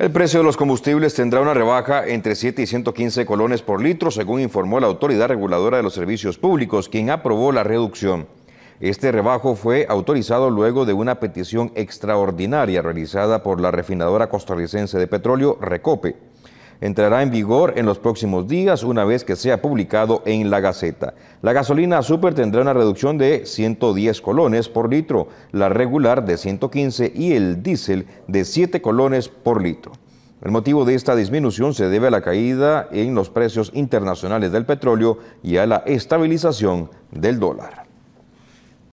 El precio de los combustibles tendrá una rebaja entre 7 y 115 colones por litro, según informó la Autoridad Reguladora de los Servicios Públicos, quien aprobó la reducción. Este rebajo fue autorizado luego de una petición extraordinaria realizada por la refinadora costarricense de petróleo Recope entrará en vigor en los próximos días una vez que sea publicado en la Gaceta. La gasolina super tendrá una reducción de 110 colones por litro, la regular de 115 y el diésel de 7 colones por litro. El motivo de esta disminución se debe a la caída en los precios internacionales del petróleo y a la estabilización del dólar.